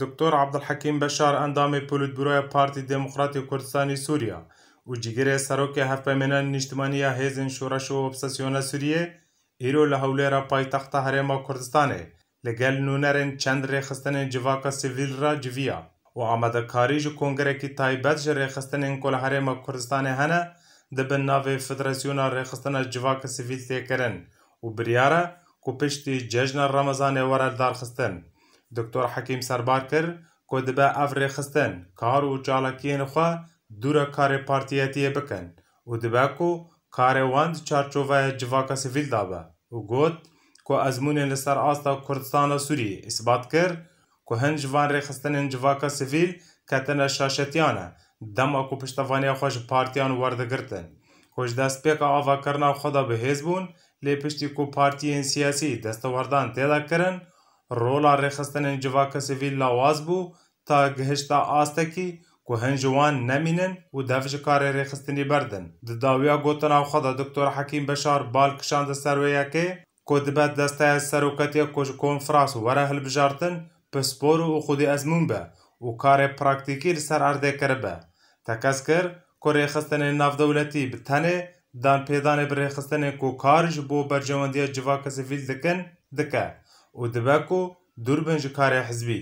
دکتۆر عبدحەکیم بەشار ئەندامی پولتبرۆیە پارتی دموکراتی کوردستانی سووریا û cigirê serokê hevpemênên niştimaniya hêzên şoreş û obsesyona Sûriyê, îro li hewlêra paytexta Herêma Kurdistanê li gel nûnerên çend rêxistinên civaka sivîl ra civiya û amadekarî ji kongrekî taybet ji rêxistinên ku li Herêma Kurdistanê hene dibin navê Federasyona Rêxistina Civaka Sivîl têkirin û biryara ku piştî cejna Remezanê were darxistin. دکتۆر حەکیم سەربار کرد کۆ دەبە ئەف ڕێخستن کار و جاڵەکیێن خوا دوورە کارێ پارتیەتیە بکەن و دەبەک و کارێوان چارچۆڤایە جڤاکە سڤیل دابە و گوت کو ئەزمونێن لەسەر ئاستا کوردستانە سووری ئیسبات کرد کو هەند ژوان ڕێخستنن جڤاکە سڤیل کەتەنە شاشەتیانە دەما و پشتەوانیا خۆش پارتیان وەردەگرتن خۆش دەستپێکە ئاواکردنا خۆدا بەهێز بوون لێ پشتی کو پارتیین سیاسی دەستەوەردان تێدا کردن rola rêxistinên civaka sivîl lawaz bû ta gihişta astekî ku hin ji wan nemînin û dev ji karê rêxistinî berdin. Di dawiya gotina xwe da Dr. Hekîm Beşar bal kişande ser wêyekê ku dibe desteya seroketiya ku ji konferans were hilbijartin pispor û xudî ezmûn be û karê praktîkî li ser erdê kiribe. Tekez kir ku rêxistinên navdewletî bi tenê dan pêdanê bi rêxistinê ku kar ji bo bercewendiya civaka sivîl dikin dike. û dibek û dûrbin ji karê hizbî